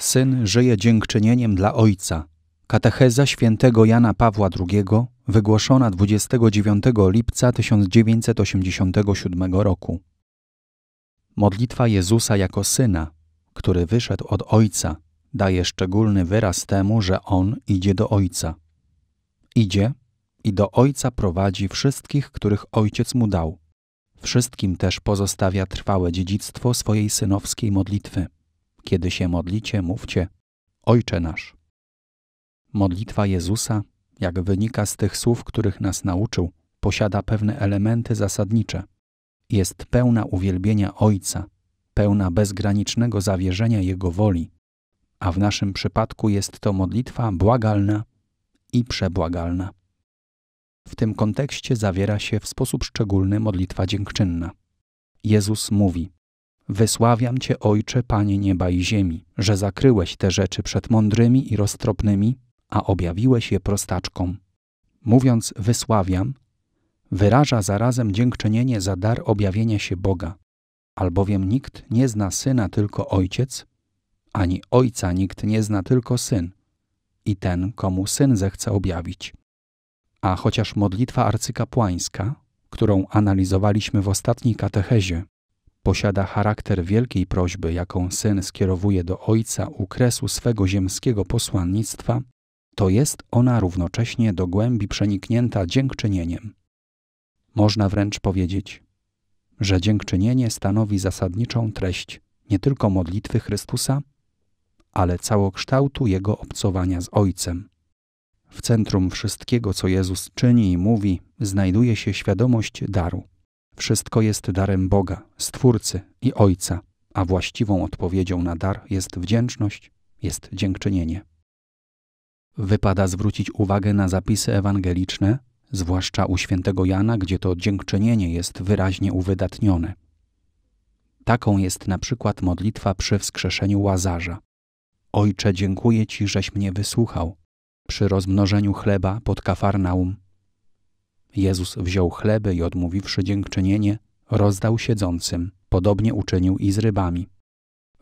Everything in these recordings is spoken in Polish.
Syn żyje dziękczynieniem dla Ojca. Katecheza świętego Jana Pawła II, wygłoszona 29 lipca 1987 roku. Modlitwa Jezusa jako Syna, który wyszedł od Ojca, daje szczególny wyraz temu, że On idzie do Ojca. Idzie i do Ojca prowadzi wszystkich, których Ojciec mu dał. Wszystkim też pozostawia trwałe dziedzictwo swojej synowskiej modlitwy. Kiedy się modlicie, mówcie: Ojcze nasz. Modlitwa Jezusa, jak wynika z tych słów, których nas nauczył, posiada pewne elementy zasadnicze. Jest pełna uwielbienia Ojca, pełna bezgranicznego zawierzenia Jego woli, a w naszym przypadku jest to modlitwa błagalna i przebłagalna. W tym kontekście zawiera się w sposób szczególny modlitwa dziękczynna. Jezus mówi: Wysławiam Cię, Ojcze, Panie nieba i ziemi, że zakryłeś te rzeczy przed mądrymi i roztropnymi, a objawiłeś je prostaczkom. Mówiąc wysławiam, wyraża zarazem dziękczynienie za dar objawienia się Boga, albowiem nikt nie zna syna tylko ojciec, ani ojca nikt nie zna tylko syn i ten, komu syn zechce objawić. A chociaż modlitwa arcykapłańska, którą analizowaliśmy w ostatniej katechezie, posiada charakter wielkiej prośby, jaką syn skierowuje do ojca u kresu swego ziemskiego posłannictwa, to jest ona równocześnie do głębi przeniknięta dziękczynieniem. Można wręcz powiedzieć, że dziękczynienie stanowi zasadniczą treść nie tylko modlitwy Chrystusa, ale całokształtu Jego obcowania z Ojcem. W centrum wszystkiego, co Jezus czyni i mówi, znajduje się świadomość daru. Wszystko jest darem Boga, Stwórcy i Ojca, a właściwą odpowiedzią na dar jest wdzięczność, jest dziękczynienie. Wypada zwrócić uwagę na zapisy ewangeliczne, zwłaszcza u świętego Jana, gdzie to dziękczynienie jest wyraźnie uwydatnione. Taką jest na przykład modlitwa przy wskrzeszeniu łazarza. Ojcze, dziękuję Ci, żeś mnie wysłuchał. Przy rozmnożeniu chleba pod Kafarnaum Jezus wziął chleby i odmówiwszy dziękczynienie, rozdał siedzącym, podobnie uczynił i z rybami.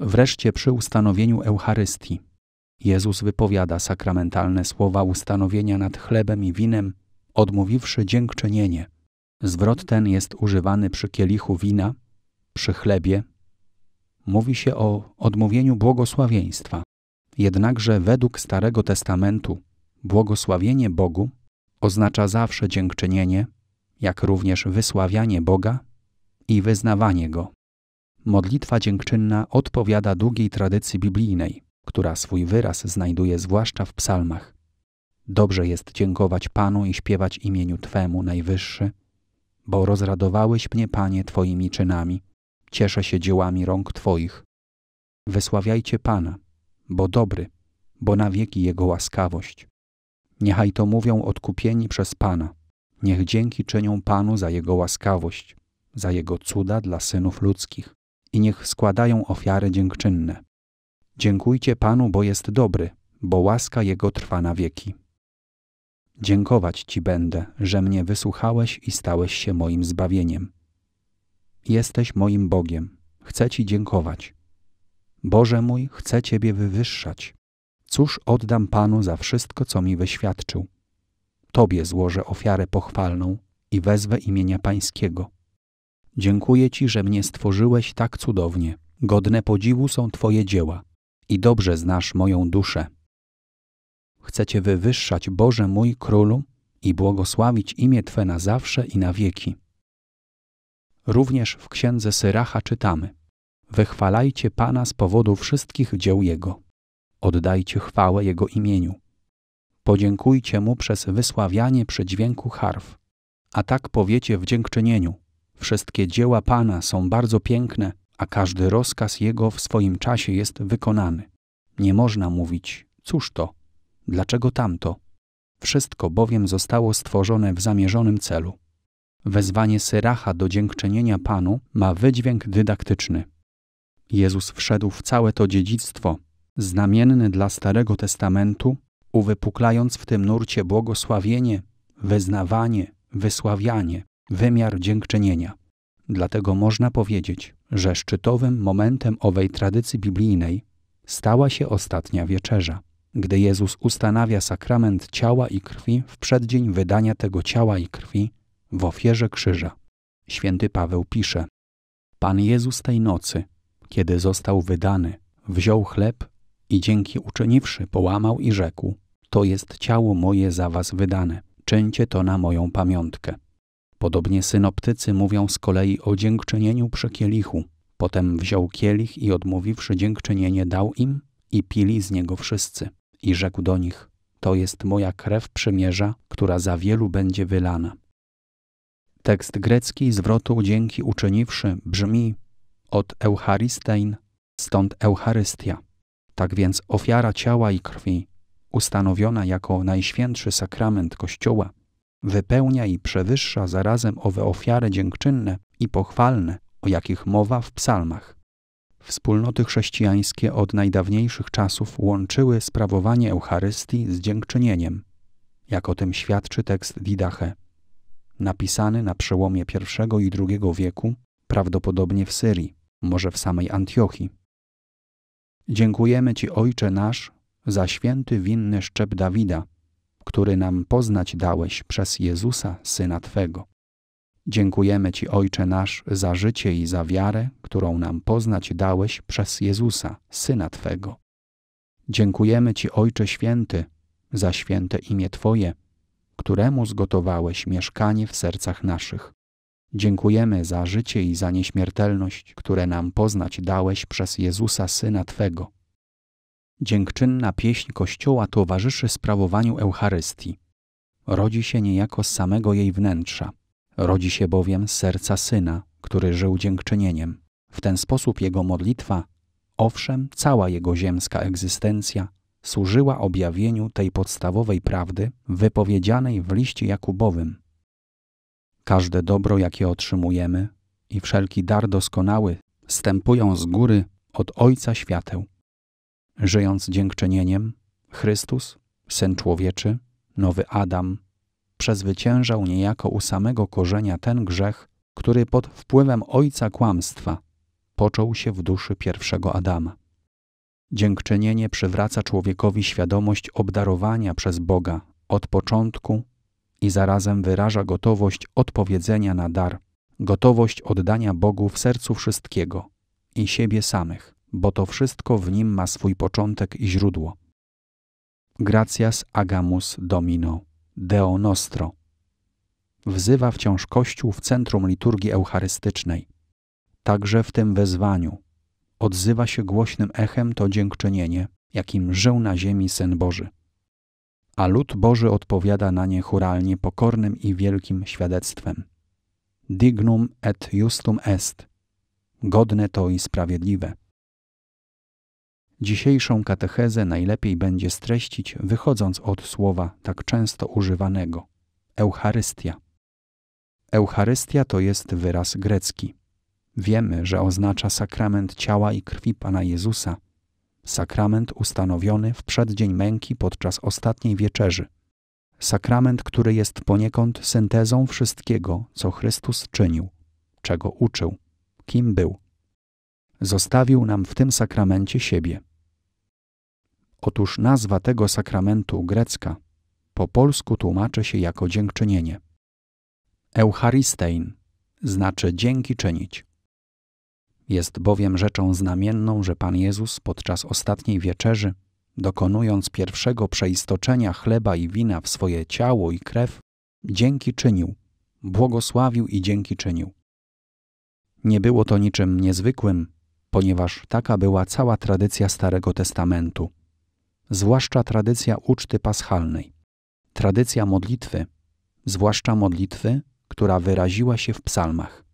Wreszcie przy ustanowieniu Eucharystii Jezus wypowiada sakramentalne słowa ustanowienia nad chlebem i winem, odmówiwszy dziękczynienie. Zwrot ten jest używany przy kielichu wina, przy chlebie. Mówi się o odmówieniu błogosławieństwa. Jednakże według Starego Testamentu błogosławienie Bogu oznacza zawsze dziękczynienie, jak również wysławianie Boga i wyznawanie Go. Modlitwa dziękczynna odpowiada długiej tradycji biblijnej, która swój wyraz znajduje zwłaszcza w psalmach. Dobrze jest dziękować Panu i śpiewać imieniu Twemu Najwyższy, bo rozradowałeś mnie, Panie, Twoimi czynami, cieszę się dziełami rąk Twoich. Wysławiajcie Pana, bo dobry, bo na wieki Jego łaskawość. Niechaj to mówią odkupieni przez Pana. Niech dzięki czynią Panu za Jego łaskawość, za Jego cuda dla synów ludzkich i niech składają ofiary dziękczynne. Dziękujcie Panu, bo jest dobry, bo łaska Jego trwa na wieki. Dziękować Ci będę, że mnie wysłuchałeś i stałeś się moim zbawieniem. Jesteś moim Bogiem, chcę Ci dziękować. Boże mój, chcę Ciebie wywyższać, Cóż oddam Panu za wszystko, co mi wyświadczył? Tobie złożę ofiarę pochwalną i wezwę imienia Pańskiego. Dziękuję Ci, że mnie stworzyłeś tak cudownie. Godne podziwu są Twoje dzieła i dobrze znasz moją duszę. Chcę Cię wywyższać, Boże mój królu, i błogosławić imię Twe na zawsze i na wieki. Również w księdze Syracha czytamy: Wychwalajcie Pana z powodu wszystkich dzieł Jego. Oddajcie chwałę Jego imieniu. Podziękujcie Mu przez wysławianie dźwięku harf. A tak powiecie w dziękczynieniu. Wszystkie dzieła Pana są bardzo piękne, a każdy rozkaz Jego w swoim czasie jest wykonany. Nie można mówić, cóż to, dlaczego tamto. Wszystko bowiem zostało stworzone w zamierzonym celu. Wezwanie Syracha do dziękczynienia Panu ma wydźwięk dydaktyczny. Jezus wszedł w całe to dziedzictwo, znamienny dla Starego Testamentu, uwypuklając w tym nurcie błogosławienie, wyznawanie, wysławianie, wymiar dziękczynienia. Dlatego można powiedzieć, że szczytowym momentem owej tradycji biblijnej stała się ostatnia wieczerza, gdy Jezus ustanawia sakrament ciała i krwi w przeddzień wydania tego ciała i krwi w ofierze krzyża. Święty Paweł pisze: Pan Jezus tej nocy, kiedy został wydany, wziął chleb i dzięki uczyniwszy połamał i rzekł: To jest ciało moje za was wydane, czyńcie to na moją pamiątkę. Podobnie synoptycy mówią z kolei o dziękczynieniu przy kielichu. Potem wziął kielich i odmówiwszy dziękczynienie dał im i pili z niego wszyscy. I rzekł do nich: To jest moja krew przymierza, która za wielu będzie wylana. Tekst grecki zwrotu dzięki uczyniwszy brzmi od Eucharistein, stąd Eucharystia. Tak więc ofiara ciała i krwi, ustanowiona jako najświętszy sakrament Kościoła, wypełnia i przewyższa zarazem owe ofiary dziękczynne i pochwalne, o jakich mowa w psalmach. Wspólnoty chrześcijańskie od najdawniejszych czasów łączyły sprawowanie Eucharystii z dziękczynieniem, jak o tym świadczy tekst Didache, napisany na przełomie I i II wieku, prawdopodobnie w Syrii, może w samej Antiochii. Dziękujemy Ci, Ojcze nasz, za święty winny szczep Dawida, który nam poznać dałeś przez Jezusa, Syna Twego. Dziękujemy Ci, Ojcze nasz, za życie i za wiarę, którą nam poznać dałeś przez Jezusa, Syna Twego. Dziękujemy Ci, Ojcze Święty, za święte imię Twoje, któremu zgotowałeś mieszkanie w sercach naszych. Dziękujemy za życie i za nieśmiertelność, które nam poznać dałeś przez Jezusa Syna Twego. Dziękczynna pieśń Kościoła towarzyszy sprawowaniu Eucharystii. Rodzi się niejako z samego jej wnętrza. Rodzi się bowiem z serca Syna, który żył dziękczynieniem. W ten sposób jego modlitwa, owszem, cała jego ziemska egzystencja, służyła objawieniu tej podstawowej prawdy wypowiedzianej w liście Jakubowym – Każde dobro, jakie otrzymujemy i wszelki dar doskonały stępują z góry od Ojca świateł. Żyjąc dziękczynieniem, Chrystus, Syn Człowieczy, Nowy Adam, przezwyciężał niejako u samego korzenia ten grzech, który pod wpływem ojca kłamstwa począł się w duszy pierwszego Adama. Dziękczynienie przywraca człowiekowi świadomość obdarowania przez Boga od początku i zarazem wyraża gotowość odpowiedzenia na dar, gotowość oddania Bogu w sercu wszystkiego i siebie samych, bo to wszystko w nim ma swój początek i źródło. Gracias agamus domino, deo nostro. Wzywa wciąż Kościół w centrum liturgii eucharystycznej. Także w tym wezwaniu odzywa się głośnym echem to dziękczynienie, jakim żył na ziemi Syn Boży a lud Boży odpowiada na nie churalnie pokornym i wielkim świadectwem. Dignum et justum est. Godne to i sprawiedliwe. Dzisiejszą katechezę najlepiej będzie streścić wychodząc od słowa tak często używanego Eucharystia. Eucharystia to jest wyraz grecki. Wiemy, że oznacza sakrament ciała i krwi Pana Jezusa, sakrament ustanowiony w przeddzień męki podczas ostatniej wieczerzy, sakrament, który jest poniekąd syntezą wszystkiego, co Chrystus czynił, czego uczył, kim był. Zostawił nam w tym sakramencie siebie. Otóż nazwa tego sakramentu grecka po polsku tłumaczy się jako dziękczynienie. Eucharistein znaczy dzięki czynić. Jest bowiem rzeczą znamienną, że Pan Jezus podczas ostatniej wieczerzy, dokonując pierwszego przeistoczenia chleba i wina w swoje ciało i krew, dzięki czynił, błogosławił i dzięki czynił. Nie było to niczym niezwykłym, ponieważ taka była cała tradycja Starego Testamentu, zwłaszcza tradycja uczty paschalnej, tradycja modlitwy, zwłaszcza modlitwy, która wyraziła się w psalmach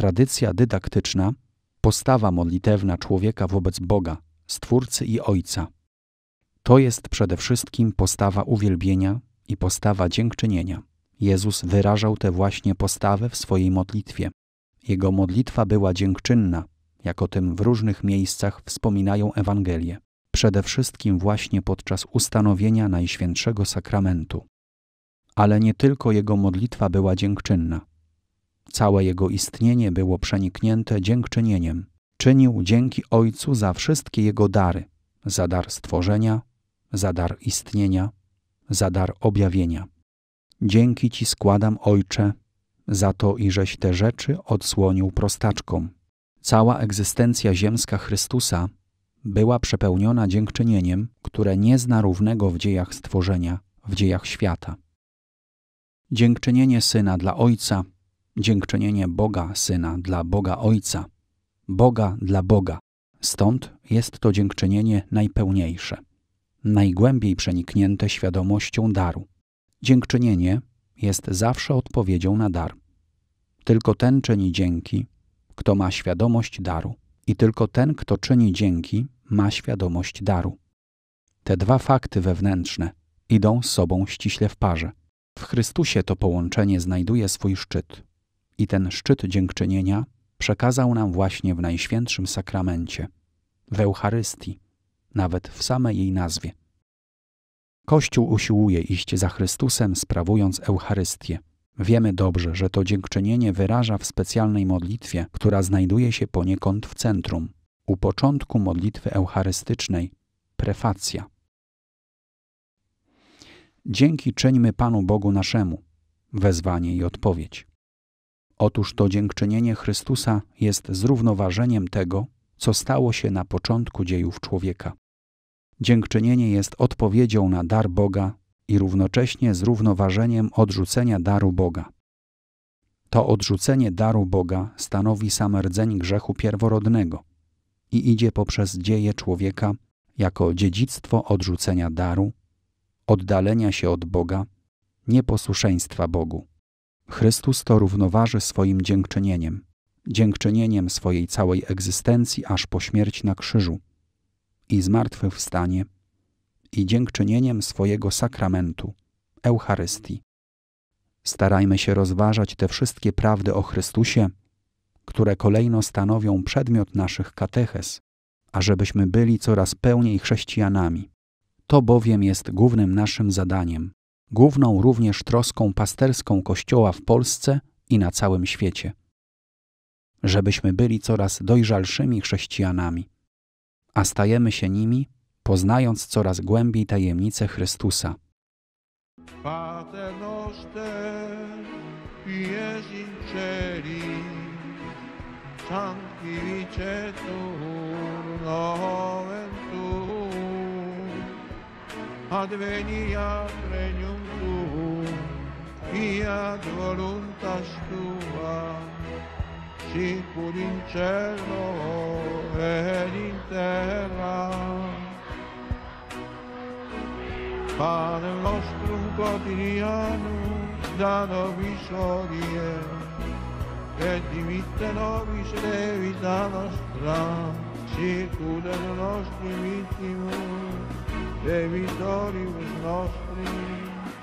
tradycja dydaktyczna, postawa modlitewna człowieka wobec Boga, Stwórcy i Ojca. To jest przede wszystkim postawa uwielbienia i postawa dziękczynienia. Jezus wyrażał tę właśnie postawę w swojej modlitwie. Jego modlitwa była dziękczynna, jak o tym w różnych miejscach wspominają Ewangelie, przede wszystkim właśnie podczas ustanowienia Najświętszego Sakramentu. Ale nie tylko jego modlitwa była dziękczynna. Całe jego istnienie było przeniknięte dziękczynieniem. Czynił dzięki Ojcu za wszystkie jego dary, za dar stworzenia, za dar istnienia, za dar objawienia. Dzięki Ci składam, Ojcze, za to, iżeś te rzeczy odsłonił prostaczkom. Cała egzystencja ziemska Chrystusa była przepełniona dziękczynieniem, które nie zna równego w dziejach stworzenia, w dziejach świata. Dziękczynienie Syna dla Ojca – dziękczynienie Boga Syna dla Boga Ojca, Boga dla Boga. Stąd jest to dziękczynienie najpełniejsze, najgłębiej przeniknięte świadomością daru. Dziękczynienie jest zawsze odpowiedzią na dar. Tylko ten czyni dzięki, kto ma świadomość daru, i tylko ten, kto czyni dzięki, ma świadomość daru. Te dwa fakty wewnętrzne idą z sobą ściśle w parze. W Chrystusie to połączenie znajduje swój szczyt. I ten szczyt dziękczynienia przekazał nam właśnie w Najświętszym Sakramencie, w Eucharystii, nawet w samej jej nazwie. Kościół usiłuje iść za Chrystusem, sprawując Eucharystię. Wiemy dobrze, że to dziękczynienie wyraża w specjalnej modlitwie, która znajduje się poniekąd w centrum, u początku modlitwy eucharystycznej, prefacja. Dzięki czyńmy Panu Bogu naszemu, wezwanie i odpowiedź. Otóż to dziękczynienie Chrystusa jest zrównoważeniem tego, co stało się na początku dziejów człowieka. Dziękczynienie jest odpowiedzią na dar Boga i równocześnie zrównoważeniem odrzucenia daru Boga. To odrzucenie daru Boga stanowi sam rdzeń grzechu pierworodnego i idzie poprzez dzieje człowieka jako dziedzictwo odrzucenia daru, oddalenia się od Boga, nieposłuszeństwa Bogu. Chrystus to równoważy swoim dziękczynieniem, dziękczynieniem swojej całej egzystencji aż po śmierć na krzyżu i zmartwychwstanie i dziękczynieniem swojego sakramentu, Eucharystii. Starajmy się rozważać te wszystkie prawdy o Chrystusie, które kolejno stanowią przedmiot naszych kateches, ażebyśmy byli coraz pełniej chrześcijanami. To bowiem jest głównym naszym zadaniem główną również troską pasterską Kościoła w Polsce i na całym świecie. Żebyśmy byli coraz dojrzalszymi chrześcijanami, a stajemy się nimi, poznając coraz głębiej tajemnice Chrystusa. adveniat regnum fiat voluntas tua, sicur in cielo ed in terra. Pane nostrum quotidiano, da nobis odie, e dimitte nobis levita nostra, sicur et nostri vittimus, debitoribus nostri,